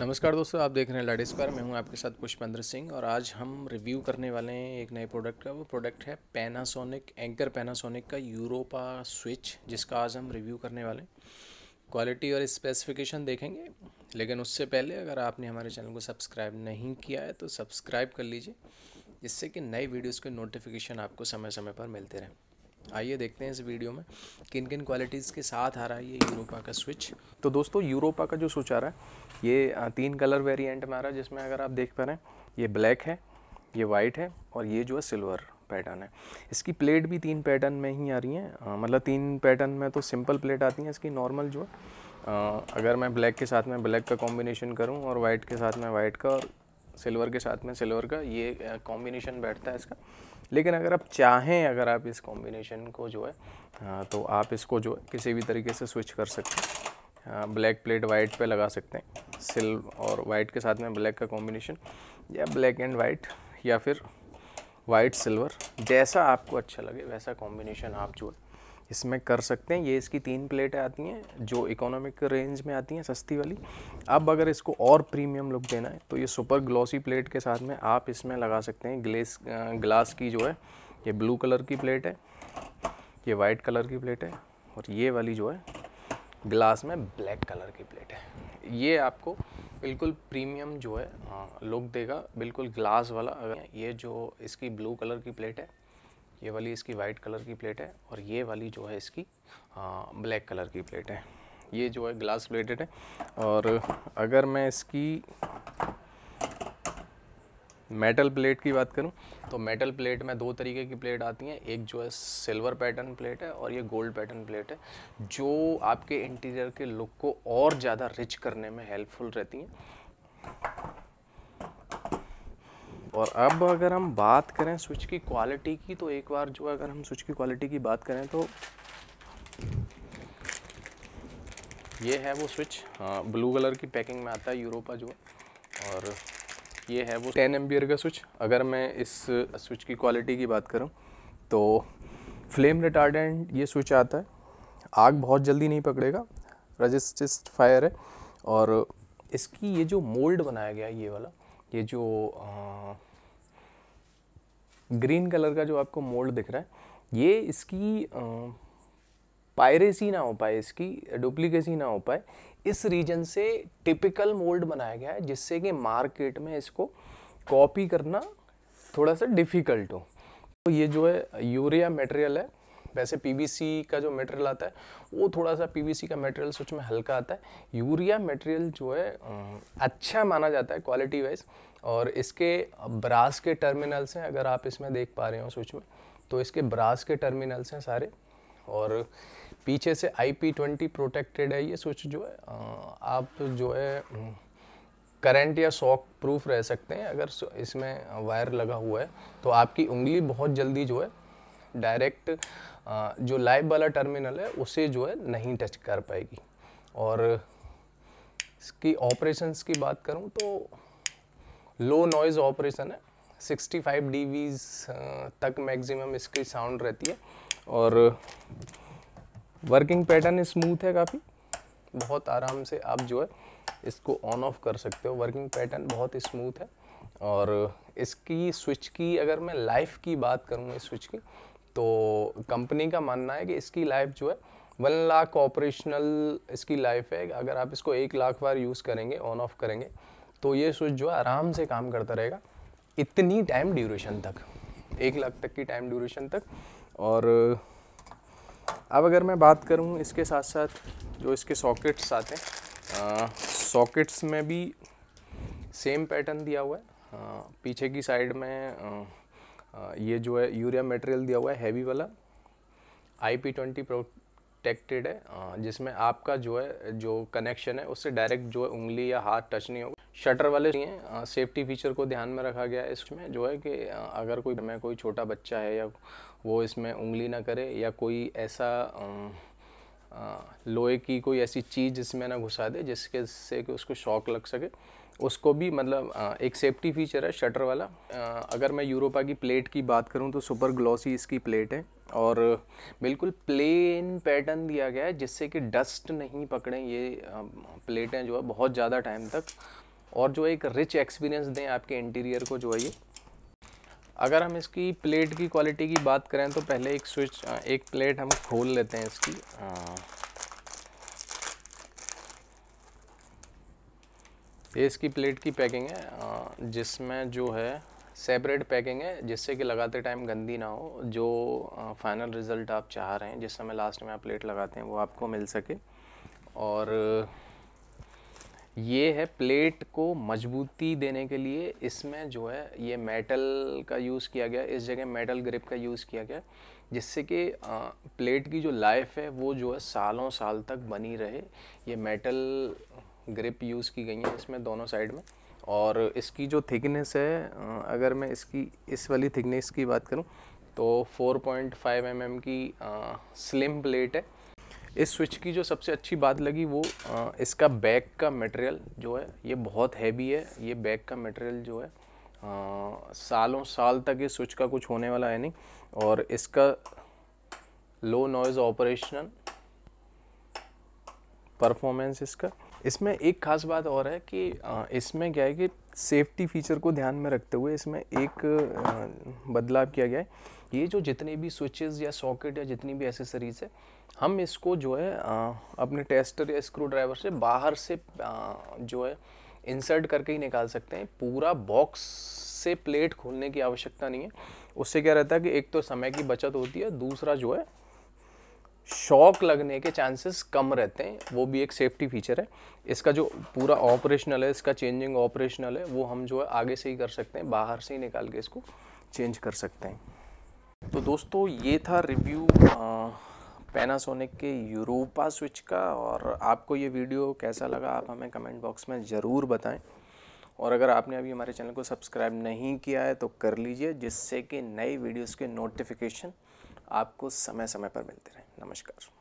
नमस्कार दोस्तों आप देख रहे हैं लाडिस पर मैं हूं आपके साथ पुष्पेंद्र सिंह और आज हम रिव्यू करने वाले हैं एक नए प्रोडक्ट का वो प्रोडक्ट है पैनासोनिक एंकर पैनासोनिक का यूरोपा स्विच जिसका आज हम रिव्यू करने वाले हैं क्वालिटी और स्पेसिफिकेशन देखेंगे लेकिन उससे पहले अगर आपने हमारे चैनल को सब्सक्राइब नहीं किया है तो सब्सक्राइब कर लीजिए जिससे कि नए वीडियोज़ के नोटिफिकेशन आपको समय समय पर मिलते रहें आइए देखते हैं इस वीडियो में किन किन क्वालिटीज़ के साथ आ रहा है ये यूरोपा का स्विच तो दोस्तों यूरोपा का जो स्विच आ रहा है ये तीन कलर वेरिएंट में आ रहा है जिसमें अगर आप देख पा रहे हैं ये ब्लैक है ये वाइट है और ये जो है सिल्वर पैटर्न है इसकी प्लेट भी तीन पैटर्न में ही आ रही है मतलब तीन पैटर्न में तो सिंपल प्लेट आती है इसकी नॉर्मल जो है अगर मैं ब्लैक के साथ में ब्लैक का कॉम्बिनेशन करूँ और वाइट के साथ में वाइट का और सिल्वर के साथ में सिल्वर का ये कॉम्बिनेशन बैठता है इसका लेकिन अगर आप चाहें अगर आप इस कॉम्बिनेशन को जो है तो आप इसको जो है किसी भी तरीके से स्विच कर सकते हैं ब्लैक प्लेट वाइट पे लगा सकते हैं सिल्व और वाइट के साथ में ब्लैक का कॉम्बिनेशन या ब्लैक एंड वाइट या फिर वाइट सिल्वर जैसा आपको अच्छा लगे वैसा कॉम्बिनेशन आप जो है इसमें कर सकते हैं ये इसकी तीन प्लेटें आती हैं जो इकोनॉमिक रेंज में आती हैं सस्ती वाली अब अगर इसको और प्रीमियम लुक देना है तो ये सुपर ग्लॉसी प्लेट के साथ में आप इसमें लगा सकते हैं ग्लेस ग्लास की जो है ये ब्लू कलर की प्लेट है ये वाइट कलर की प्लेट है और ये वाली जो है ग्लास में ब्लैक कलर की प्लेट है ये आपको बिल्कुल प्रीमियम जो है लुक देगा बिल्कुल ग्लास वाला ये जो इसकी ब्लू कलर की प्लेट है ये वाली इसकी वाइट कलर की प्लेट है और ये वाली जो है इसकी ब्लैक कलर की प्लेट है ये जो है ग्लास प्लेटेड है और अगर मैं इसकी मेटल प्लेट की बात करूं तो मेटल प्लेट में दो तरीके की प्लेट आती हैं एक जो है सिल्वर पैटर्न प्लेट है और ये गोल्ड पैटर्न प्लेट है जो आपके इंटीरियर के लुक को और ज़्यादा रिच करने में हेल्पफुल रहती हैं और अब अगर हम बात करें स्विच की क्वालिटी की तो एक बार जो अगर हम स्विच की क्वालिटी की बात करें तो ये है वो स्विच हाँ, ब्लू कलर की पैकिंग में आता है यूरोपा जो और ये है वो टेन एम का स्विच अगर मैं इस स्विच की क्वालिटी की बात करूँ तो फ्लेम रिटार्डेंट ये स्विच आता है आग बहुत जल्दी नहीं पकड़ेगा रजिस्टिस्ट फायर है और इसकी ये जो मोल्ड बनाया गया ये वाला ये जो हाँ, ग्रीन कलर का जो आपको मोल्ड दिख रहा है ये इसकी पायरेसी ना हो पाए इसकी डुप्लीकेसी ना हो पाए इस रीजन से टिपिकल मोल्ड बनाया गया है जिससे कि मार्केट में इसको कॉपी करना थोड़ा सा डिफ़िकल्ट हो तो ये जो है यूरिया मटेरियल है वैसे पीवीसी का जो मटेरियल आता है वो थोड़ा सा पीवीसी का मटेरियल सच में हल्का आता है यूरिया मटेरियल जो है अच्छा माना जाता है क्वालिटी वाइज और इसके ब्रास के टर्मिनल्स हैं अगर आप इसमें देख पा रहे हो स्विच में तो इसके ब्रास के टर्मिनल्स हैं सारे और पीछे से आई पी ट्वेंटी प्रोटेक्टेड है ये स्विच जो है आप जो है हम्म, करंट या शॉक प्रूफ रह सकते हैं अगर इसमें वायर लगा हुआ है तो आपकी उंगली बहुत जल्दी जो है डायरेक्ट जो लाइव वाला टर्मिनल है उसे जो है नहीं टच कर पाएगी और इसकी ऑपरेशंस की बात करूं तो लो नॉइज़ ऑपरेशन है 65 फाइव uh, तक मैक्सिमम इसकी साउंड रहती है और वर्किंग पैटर्न स्मूथ है काफ़ी बहुत आराम से आप जो है इसको ऑन ऑफ कर सकते हो वर्किंग पैटर्न बहुत स्मूथ है और इसकी स्विच की अगर मैं लाइफ की बात करूँ इस स्विच की तो कंपनी का मानना है कि इसकी लाइफ जो है वन लाख ऑपरेशनल इसकी लाइफ है अगर आप इसको एक लाख बार यूज़ करेंगे ऑन ऑफ करेंगे तो ये स्विच जो है आराम से काम करता रहेगा इतनी टाइम ड्यूरेशन तक एक लाख तक की टाइम ड्यूरेशन तक और अब अगर मैं बात करूँ इसके साथ साथ जो इसके सॉकेट्स आते हैं सॉकेट्स में भी सेम पैटर्न दिया हुआ है आ, पीछे की साइड में आ, आ, ये जो है यूरिया मटेरियल दिया हुआ है हैवी वाला आई पी ट्वेंटी प्रोटेक्टेड है जिसमें आपका जो है जो कनेक्शन है उससे डायरेक्ट जो है उंगली या हाथ टच नहीं होगा शटर वाले नहीं है सेफ्टी फीचर को ध्यान में रखा गया है इसमें जो है कि अगर कोई मैं कोई छोटा बच्चा है या वो इसमें उंगली ना करे या कोई ऐसा लोहे की कोई ऐसी चीज़ जिसमें ना घुसा दे जिसके से कि उसको शॉक लग सके उसको भी मतलब एक सेफ्टी फीचर है शटर वाला अगर मैं यूरोपा की प्लेट की बात करूं तो सुपर ग्लॉसी इसकी प्लेट है और बिल्कुल प्लेन पैटर्न दिया गया है जिससे कि डस्ट नहीं पकड़ें ये प्लेटें जो है बहुत ज़्यादा टाइम तक और जो एक रिच एक्सपीरियंस दें आपके इंटीरियर को जो है ये अगर हम इसकी प्लेट की क्वालिटी की बात करें तो पहले एक स्विच एक प्लेट हम खोल लेते हैं इसकी ये इसकी प्लेट की पैकिंग है जिसमें जो है सेपरेट पैकिंग है जिससे कि लगाते टाइम गंदी ना हो जो फाइनल रिज़ल्ट आप चाह रहे हैं जिस समय लास्ट में आप प्लेट लगाते हैं वो आपको मिल सके और ये है प्लेट को मजबूती देने के लिए इसमें जो है ये मेटल का यूज़ किया गया इस जगह मेटल ग्रिप का यूज़ किया गया जिससे कि प्लेट की जो लाइफ है वो जो है सालों साल तक बनी रहे ये मेटल ग्रिप यूज़ की गई है इसमें दोनों साइड में और इसकी जो थिकनेस है अगर मैं इसकी इस वाली थिकनेस की बात करूं तो 4.5 पॉइंट mm की आ, स्लिम प्लेट है इस स्विच की जो सबसे अच्छी बात लगी वो आ, इसका बैक का मटेरियल जो है ये बहुत हैवी है ये बैक का मटेरियल जो है आ, सालों साल तक ये स्विच का कुछ होने वाला है नहीं और इसका लो नॉइज़ ऑपरेशन परफॉर्मेंस इसका इसमें एक खास बात और है कि इसमें क्या है कि सेफ्टी फीचर को ध्यान में रखते हुए इसमें एक बदलाव किया गया है ये जो जितने भी स्विचेस या सॉकेट या जितनी भी एसेसरीज है हम इसको जो है अपने टेस्टर या स्क्रू ड्राइवर से बाहर से जो है इंसर्ट करके ही निकाल सकते हैं पूरा बॉक्स से प्लेट खोलने की आवश्यकता नहीं है उससे क्या रहता है कि एक तो समय की बचत होती है दूसरा जो है शॉक लगने के चांसेस कम रहते हैं वो भी एक सेफ्टी फीचर है इसका जो पूरा ऑपरेशनल है इसका चेंजिंग ऑपरेशनल है वो हम जो है आगे से ही कर सकते हैं बाहर से ही निकाल के इसको चेंज कर सकते हैं तो दोस्तों ये था रिव्यू पैनासोनिक के यूरोपा स्विच का और आपको ये वीडियो कैसा लगा आप हमें कमेंट बॉक्स में ज़रूर बताएं और अगर आपने अभी हमारे चैनल को सब्सक्राइब नहीं किया है तो कर लीजिए जिससे कि नई वीडियोस के नोटिफिकेशन आपको समय समय पर मिलते रहें नमस्कार